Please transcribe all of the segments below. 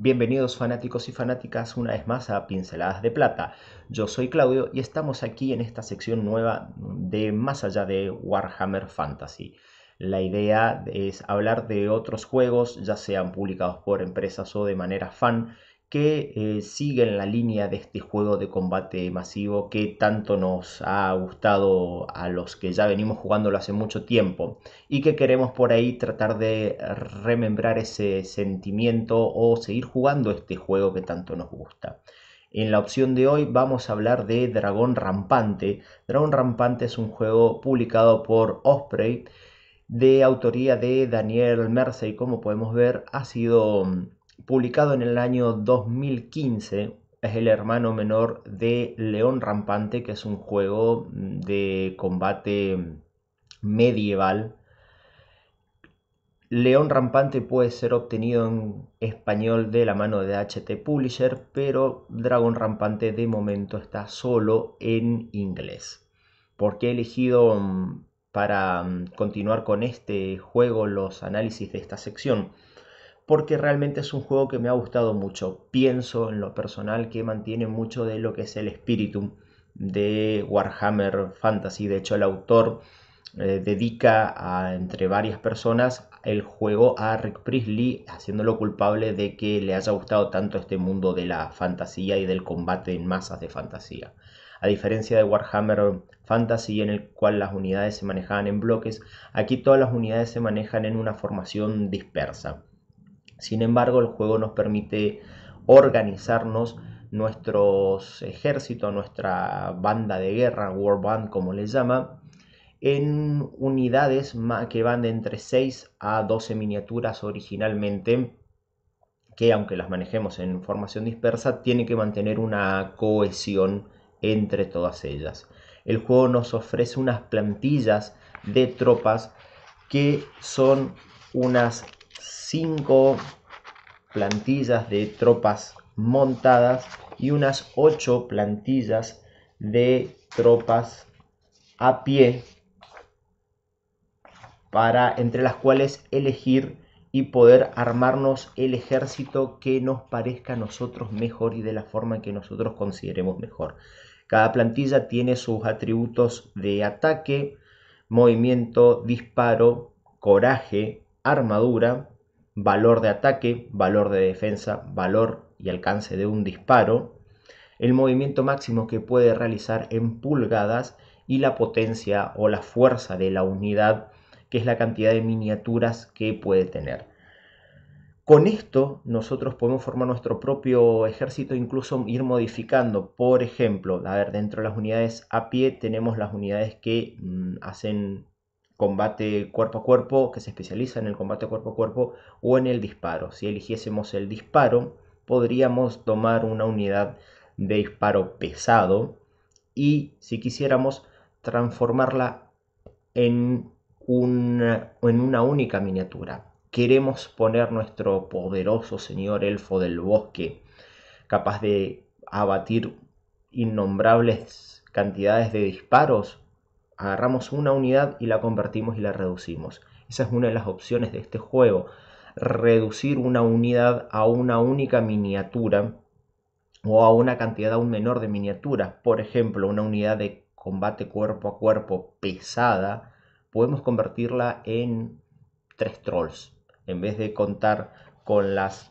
Bienvenidos fanáticos y fanáticas una vez más a Pinceladas de Plata. Yo soy Claudio y estamos aquí en esta sección nueva de Más allá de Warhammer Fantasy. La idea es hablar de otros juegos, ya sean publicados por empresas o de manera fan, que eh, siguen la línea de este juego de combate masivo que tanto nos ha gustado a los que ya venimos jugándolo hace mucho tiempo y que queremos por ahí tratar de remembrar ese sentimiento o seguir jugando este juego que tanto nos gusta. En la opción de hoy vamos a hablar de Dragón Rampante. Dragón Rampante es un juego publicado por Osprey de autoría de Daniel y como podemos ver, ha sido mm, publicado en el año 2015. Es el hermano menor de León Rampante, que es un juego de combate medieval. León Rampante puede ser obtenido en español de la mano de HT Publisher, pero Dragon Rampante de momento está solo en inglés. Porque he elegido mm, para mm, continuar con este juego los análisis de esta sección? porque realmente es un juego que me ha gustado mucho. Pienso en lo personal que mantiene mucho de lo que es el espíritu de Warhammer Fantasy. De hecho, el autor eh, dedica entre varias personas el juego a Rick Priestley, haciéndolo culpable de que le haya gustado tanto este mundo de la fantasía y del combate en masas de fantasía. A diferencia de Warhammer Fantasy, en el cual las unidades se manejaban en bloques, aquí todas las unidades se manejan en una formación dispersa sin embargo, el juego nos permite organizarnos nuestros ejércitos, nuestra banda de guerra, warband, Band como les llama, en unidades que van de entre 6 a 12 miniaturas originalmente, que aunque las manejemos en formación dispersa, tiene que mantener una cohesión entre todas ellas. El juego nos ofrece unas plantillas de tropas que son unas 5 plantillas de tropas montadas y unas 8 plantillas de tropas a pie para entre las cuales elegir y poder armarnos el ejército que nos parezca a nosotros mejor y de la forma que nosotros consideremos mejor. Cada plantilla tiene sus atributos de ataque, movimiento, disparo, coraje, armadura, valor de ataque, valor de defensa, valor y alcance de un disparo, el movimiento máximo que puede realizar en pulgadas y la potencia o la fuerza de la unidad, que es la cantidad de miniaturas que puede tener. Con esto nosotros podemos formar nuestro propio ejército, incluso ir modificando. Por ejemplo, a ver, dentro de las unidades a pie tenemos las unidades que mm, hacen combate cuerpo a cuerpo, que se especializa en el combate cuerpo a cuerpo, o en el disparo. Si eligiésemos el disparo, podríamos tomar una unidad de disparo pesado y si quisiéramos transformarla en una, en una única miniatura. Queremos poner nuestro poderoso señor elfo del bosque, capaz de abatir innombrables cantidades de disparos agarramos una unidad y la convertimos y la reducimos. Esa es una de las opciones de este juego. Reducir una unidad a una única miniatura o a una cantidad aún menor de miniaturas. Por ejemplo, una unidad de combate cuerpo a cuerpo pesada, podemos convertirla en tres trolls. En vez de contar con las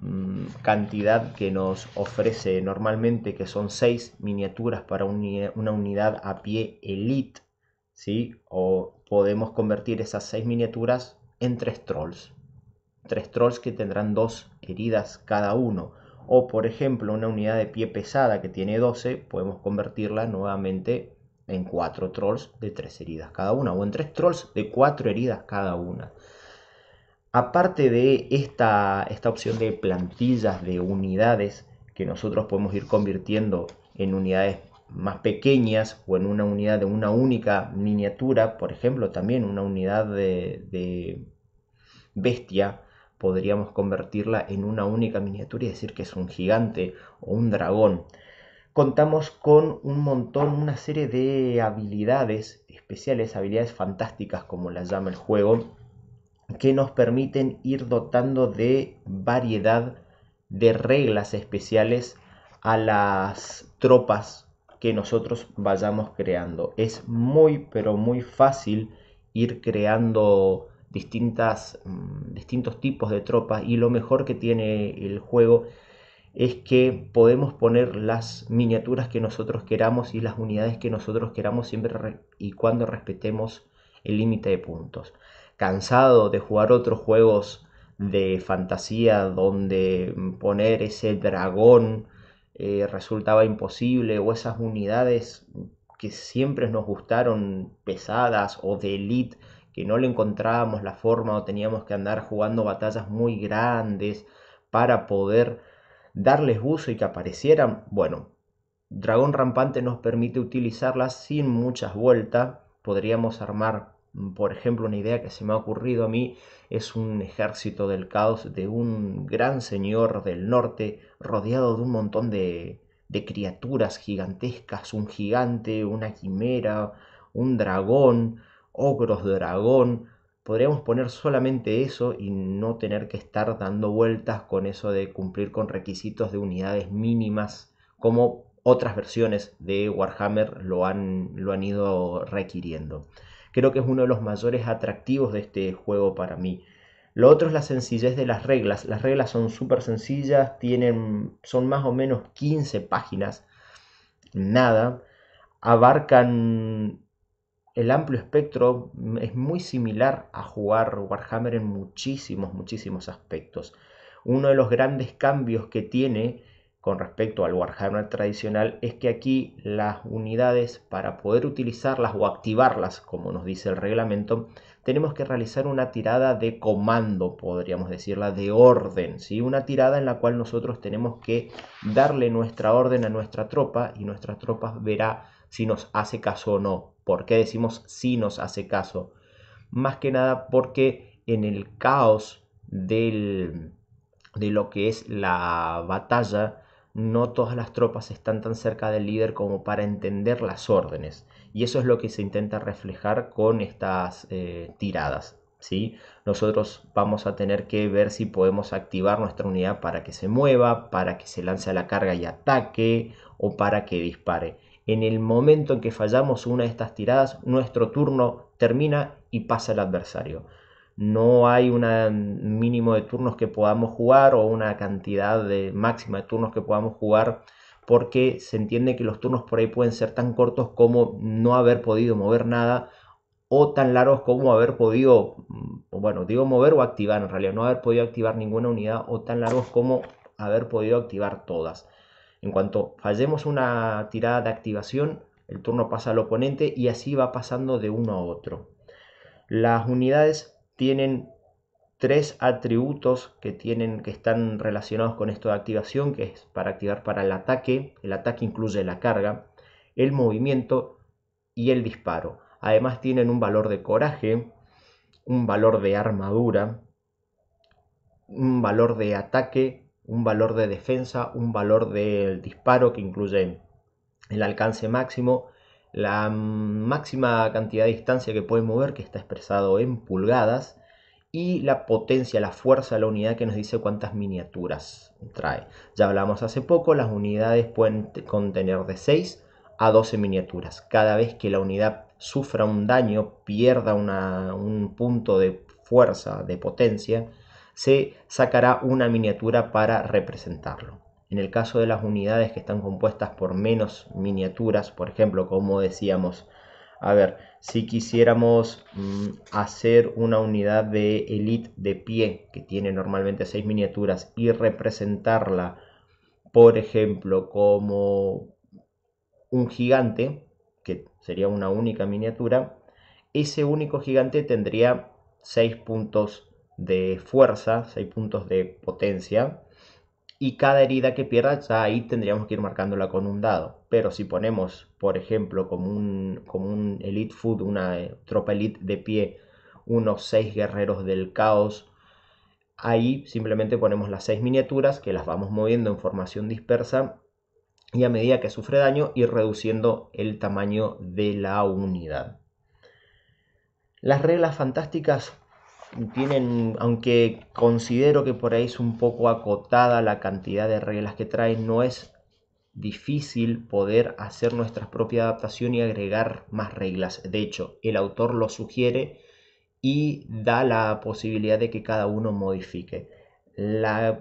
Mm, cantidad que nos ofrece normalmente, que son 6 miniaturas para una unidad a pie elite, ¿sí? o podemos convertir esas 6 miniaturas en 3 trolls. 3 trolls que tendrán 2 heridas cada uno. O por ejemplo, una unidad de pie pesada que tiene 12, podemos convertirla nuevamente en 4 trolls de 3 heridas cada una, o en 3 trolls de 4 heridas cada una aparte de esta, opción de plantillas, de unidades que nosotros podemos ir convirtiendo en unidades más pequeñas o en una unidad de una única miniatura, por ejemplo, también una unidad de, de bestia, podríamos convertirla en una única miniatura y decir que es un gigante o un dragón. Contamos con un montón, una serie de habilidades especiales, habilidades fantásticas como las llama el juego, que nos permiten ir dotando de variedad de reglas especiales a las tropas que nosotros vayamos creando. Es muy, pero muy fácil ir creando distintas, mm, distintos tipos de tropas y lo mejor que tiene el juego es que podemos poner las miniaturas que nosotros queramos y las unidades que nosotros queramos siempre y cuando respetemos el límite de puntos cansado de jugar otros juegos de fantasía donde poner ese dragón eh, resultaba imposible o esas unidades que siempre nos gustaron pesadas o de elite que no le encontrábamos la forma o teníamos que andar jugando batallas muy grandes para poder darles uso y que aparecieran. Bueno, Dragón Rampante nos permite utilizarlas sin muchas vueltas. Podríamos armar Mm, por ejemplo, una idea que se me ha ocurrido a mí es un ejército del caos de un gran señor del norte rodeado de un montón de, criaturas gigantescas, un gigante, una quimera, un dragón, ogros de dragón. Podríamos poner solamente eso y no tener que estar dando vueltas con eso de cumplir con requisitos de unidades mínimas como otras versiones de Warhammer lo lo han ido requiriendo. Creo que es uno de los mayores atractivos de este juego para mí. Lo otro es la sencillez de las reglas. Las reglas son súper sencillas, tienen, son más o menos 15 páginas, nada. Abarcan el amplio espectro, es muy similar a jugar Warhammer en muchísimos, muchísimos aspectos. Uno de los grandes cambios que tiene con respecto al Warhammer tradicional es que aquí las unidades para poder utilizarlas o activarlas, como nos dice el reglamento, tenemos que realizar una tirada de comando, podríamos decirla, de orden, ¿sí? una tirada en la cual nosotros tenemos que darle nuestra orden a nuestra tropa y nuestra tropa verá si nos hace caso o no. ¿Por qué decimos si nos hace caso? Más que nada porque en el caos del, de lo que es la batalla, no todas las tropas están tan cerca del líder como para entender las órdenes. Y eso es lo que se intenta reflejar con estas eh, tiradas. ¿sí? Nosotros vamos a tener que ver si podemos activar nuestra unidad para que se mueva, para que se lance a la carga y ataque o para que dispare. En el momento en que fallamos una de estas tiradas, nuestro turno termina y pasa al adversario no hay un mínimo de turnos que podamos jugar o una cantidad de máxima de turnos que podamos jugar porque se entiende que los turnos por ahí pueden ser tan cortos como no haber podido mover nada o tan largos como haber podido, mm, bueno, digo mover o activar en realidad, no haber podido activar ninguna unidad o tan largos como haber podido activar todas. En cuanto fallemos una tirada de activación, el turno pasa al oponente y así va pasando de uno a otro. Las unidades tienen tres atributos que, tienen, que están relacionados con esto de activación, que es para activar para el ataque. El ataque incluye la carga, el movimiento y el disparo. Además tienen un valor de coraje, un valor de armadura, un valor de ataque, un valor de defensa, un valor del disparo que incluye el alcance máximo la máxima cantidad de distancia que puede mover, que está expresado en pulgadas, y la potencia, la fuerza, la unidad que nos dice cuántas miniaturas trae. Ya hablamos hace poco, las unidades pueden contener de 6 a 12 miniaturas. Cada vez que la unidad sufra un daño, pierda un punto de fuerza, de potencia, se sacará una miniatura para representarlo. En el caso de las unidades que están compuestas por menos miniaturas, por ejemplo, como decíamos, a ver, si quisiéramos mm, hacer una unidad de elite de pie, que tiene normalmente seis miniaturas, y representarla, por ejemplo, como un gigante, que sería una única miniatura, ese único gigante tendría seis puntos de fuerza, seis puntos de potencia, y cada herida que pierda ahí tendríamos que ir marcándola con un dado. Pero si ponemos, por ejemplo, como un, como un elite food, una eh, tropa elite de pie, unos seis guerreros del caos, ahí simplemente ponemos las seis miniaturas que las vamos moviendo en formación dispersa y a medida que sufre daño ir reduciendo el tamaño de la unidad. Las reglas fantásticas tienen, aunque considero que por ahí es un poco acotada la cantidad de reglas que traen, no es difícil poder hacer nuestra propia adaptación y agregar más reglas. De hecho, el autor lo sugiere y da la posibilidad de que cada uno modifique.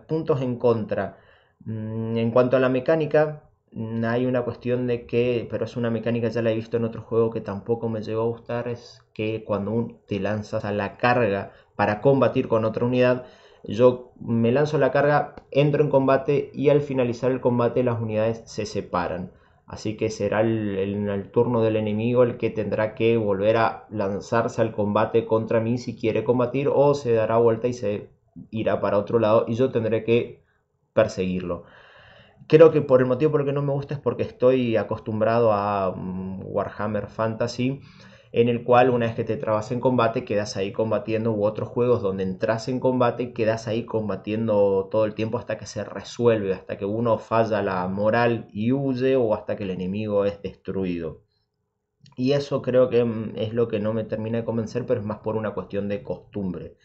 puntos en contra. Mm, en cuanto a la mecánica, hay una cuestión de que, pero es una mecánica ya la he visto en otro juego que tampoco me llegó a gustar, es que cuando te lanzas a la carga para combatir con otra unidad, yo me lanzo a la carga, entro en combate y al finalizar el combate las unidades se separan. Así que será el, el turno del enemigo el que tendrá que volver a lanzarse al combate contra mí si quiere combatir o se dará vuelta y se irá para otro lado y yo tendré que perseguirlo. Creo que por el motivo por el que no me gusta es porque estoy acostumbrado a mm, Warhammer Fantasy, en el cual una vez que te trabas en combate quedas ahí combatiendo, u otros juegos donde entras en combate y quedas ahí combatiendo todo el tiempo hasta que se resuelve, hasta que uno falla la moral y huye o hasta que el enemigo es destruido. Y eso creo que mm, es lo que no me termina de convencer, pero es más por una cuestión de costumbre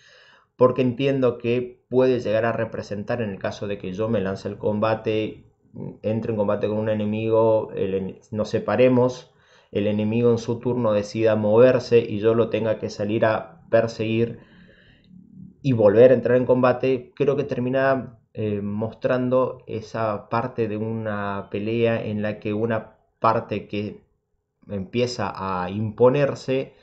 porque entiendo que puede llegar a representar en el caso de que yo me lance el combate entre en combate con un enemigo, nos separemos, el enemigo en su turno decida moverse y yo lo tenga que salir a perseguir y volver a entrar en combate, creo que termina eh, mostrando esa parte de una pelea en la que una parte que empieza a imponerse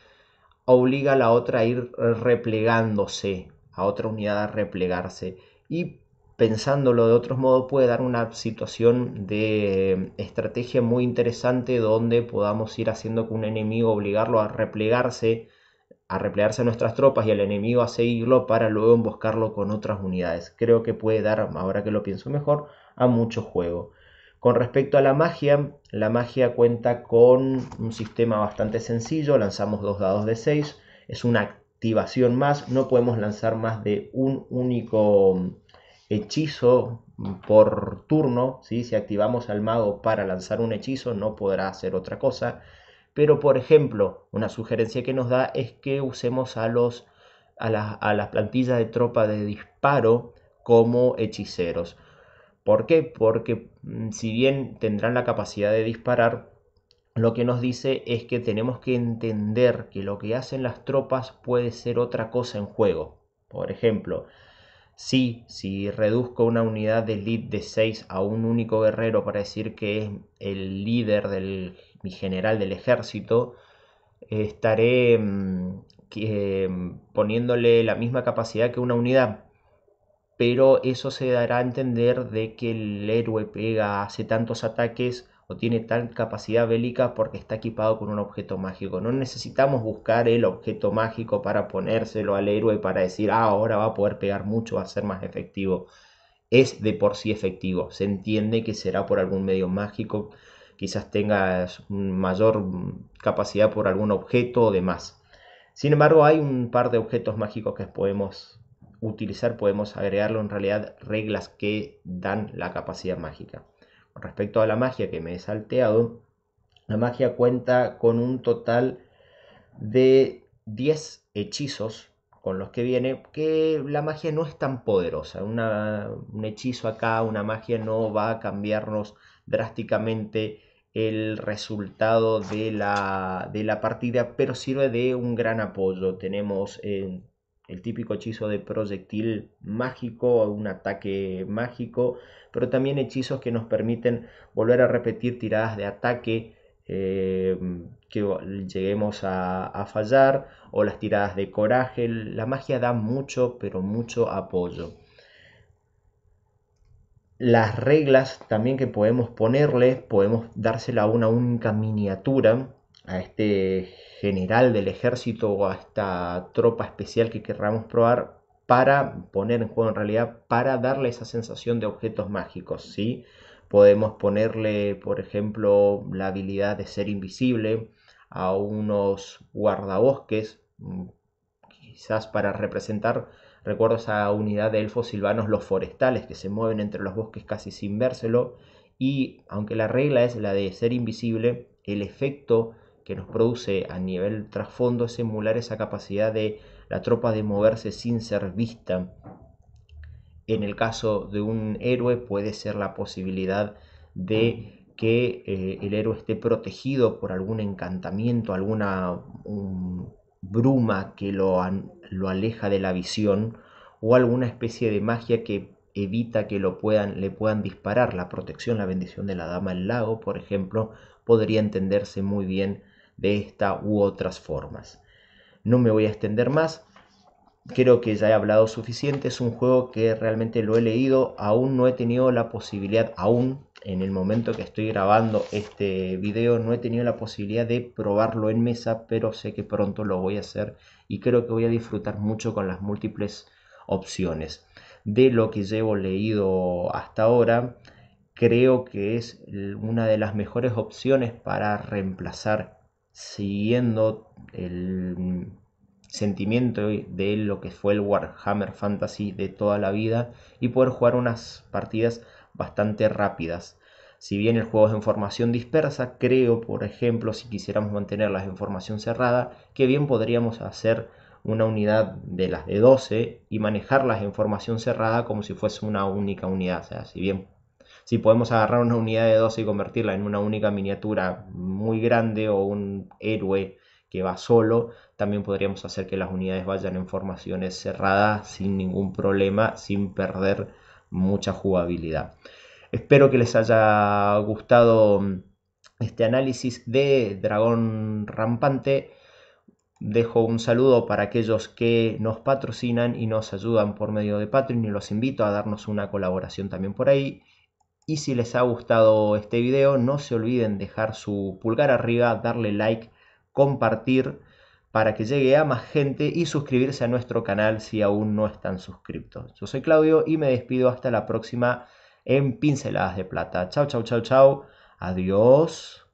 obliga a la otra a ir replegándose, a otra unidad a replegarse. Y pensándolo de otros modos, puede dar una situación de estrategia muy interesante donde podamos ir haciendo que un enemigo obligarlo a replegarse, a replegarse a nuestras tropas y al enemigo a seguirlo para luego emboscarlo con otras unidades. Creo que puede dar, ahora que lo pienso mejor, a mucho juego. Con respecto a la magia, la magia cuenta con un sistema bastante sencillo, lanzamos dos dados de 6, es una activación más, no podemos lanzar más de un único hechizo por turno, si activamos al mago para lanzar un hechizo no podrá hacer otra cosa, pero por ejemplo, una sugerencia que nos da es que usemos a, los, a, a las plantillas de tropa de disparo como hechiceros. ¿Por qué? Porque mm, si bien tendrán la capacidad de disparar, lo que nos dice es que tenemos que entender que lo que hacen las tropas puede ser otra cosa en juego. Por ejemplo, Sí, si reduzco una unidad de lead de 6 a un único guerrero para decir que es el líder del mi general del ejército, estaré mm, mm, poniéndole la misma capacidad que una unidad. Pero eso se dará a entender de que el héroe pega, hace tantos ataques o tiene tal capacidad bélica porque está equipado con un objeto mágico. No necesitamos buscar el objeto mágico para ponérselo al héroe para decir, ah, ahora va a poder pegar mucho, va a ser más efectivo. Es de por sí efectivo. Se entiende que será por algún medio mágico, quizás tenga mayor capacidad por algún objeto o demás. Sin embargo, hay un par de objetos mágicos que podemos utilizar, podemos agregarlo en realidad reglas que dan la capacidad mágica. Respecto a la magia que me he salteado, la magia cuenta con un total de 10 hechizos con los que viene, que la magia no es tan poderosa. un hechizo acá, una magia no va a cambiarnos drásticamente el resultado de la, de la partida, pero sirve de un gran apoyo. Tenemos el típico hechizo de proyectil mágico o un ataque mágico, pero también hechizos que nos permiten volver a repetir tiradas de ataque eh, que lleguemos a, a, fallar o las tiradas de coraje. La magia da mucho, pero mucho apoyo. Las reglas también que podemos ponerle, podemos dársela a una única miniatura a este general del ejército o a esta tropa especial que querramos probar para poner en juego en realidad, para darle esa sensación de objetos mágicos, ¿sí? Podemos ponerle, por ejemplo, la habilidad de ser invisible a unos guardabosques, mm, quizás para representar, recuerdo esa unidad de elfos silvanos, los forestales, que se mueven entre los bosques casi sin vérselo, y aunque la regla es la de ser invisible, el efecto que nos produce a nivel trasfondo es emular esa capacidad de la tropa de moverse sin ser vista. En el caso de un héroe puede ser la posibilidad de que eh, el héroe esté protegido por algún encantamiento, alguna bruma que lo, lo, aleja de la visión o alguna especie de magia que evita que lo puedan, le puedan disparar. La protección, la bendición de la dama del lago, por ejemplo, podría entenderse muy bien de esta u otras formas. No me voy a extender más, creo que ya he hablado suficiente, es un juego que realmente lo he leído, aún no he tenido la posibilidad, aún en el momento que estoy grabando este video, no he tenido la posibilidad de probarlo en mesa, pero sé que pronto lo voy a hacer y creo que voy a disfrutar mucho con las múltiples opciones. De lo que llevo leído hasta ahora, creo que es una de las mejores opciones para reemplazar siguiendo el sentimiento de lo que fue el Warhammer Fantasy de toda la vida y poder jugar unas partidas bastante rápidas. Si bien el juego es en formación dispersa, creo, por ejemplo, si quisiéramos mantenerlas en formación cerrada, que bien podríamos hacer una unidad de las de 12 y manejarlas en formación cerrada como si fuese una única unidad. O sea, si bien si podemos agarrar una unidad de 12 y convertirla en una única miniatura muy grande o un héroe que va solo, también podríamos hacer que las unidades vayan en formaciones cerradas sin ningún problema, sin perder mucha jugabilidad. Espero que les haya gustado mm, este análisis de Dragón Rampante. Dejo un saludo para aquellos que nos patrocinan y nos ayudan por medio de Patreon y los invito a darnos una colaboración también por ahí. Y si les ha gustado este video, no se olviden dejar su pulgar arriba, darle like, compartir para que llegue a más gente y suscribirse a nuestro canal si aún no están suscriptos. Yo soy Claudio y me despido hasta la próxima en Pinceladas de Plata. Chao, chao, chao, chao. Adiós.